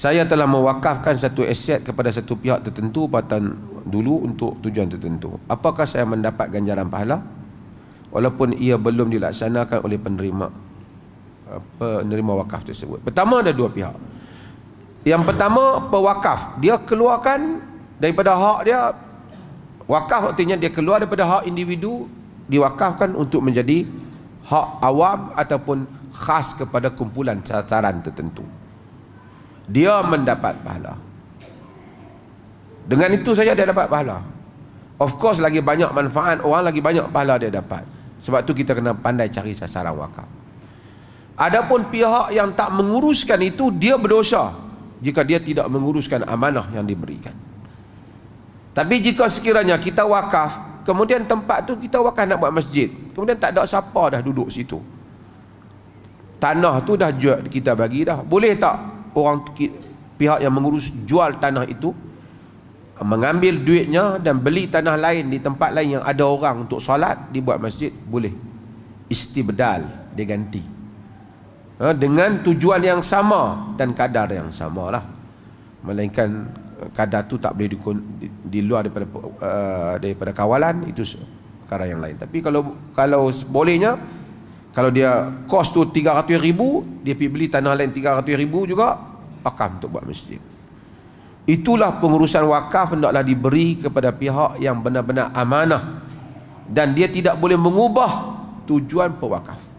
saya telah mewakafkan satu aset kepada satu pihak tertentu batan dulu untuk tujuan tertentu. Apakah saya mendapat ganjaran pahala walaupun ia belum dilaksanakan oleh penerima eh, penerima wakaf tersebut. Pertama ada dua pihak. Yang pertama pewakaf, dia keluarkan daripada hak dia wakaf artinya dia keluar daripada hak individu diwakafkan untuk menjadi hak awam ataupun khas kepada kumpulan sasaran tertentu dia mendapat pahala dengan itu saja dia dapat pahala of course lagi banyak manfaat orang lagi banyak pahala dia dapat sebab tu kita kena pandai cari sasaran wakaf adapun pihak yang tak menguruskan itu dia berdosa jika dia tidak menguruskan amanah yang diberikan tapi jika sekiranya kita wakaf kemudian tempat tu kita wakaf nak buat masjid kemudian tak ada siapa dah duduk situ tanah tu dah kita bagi dah boleh tak orang pihak yang mengurus jual tanah itu mengambil duitnya dan beli tanah lain di tempat lain yang ada orang untuk solat dibuat masjid boleh istibdal diganti ha, dengan tujuan yang sama dan kadar yang sama lah. melainkan eh, kadar tu tak boleh di, di, di luar daripada uh, daripada kawalan itu perkara yang lain tapi kalau kalau bolehnya kalau dia kos tu 300 ribu dia pergi beli tanah lain 300 ribu juga akan untuk buat masjid itulah pengurusan wakaf hendaklah diberi kepada pihak yang benar-benar amanah dan dia tidak boleh mengubah tujuan pewakaf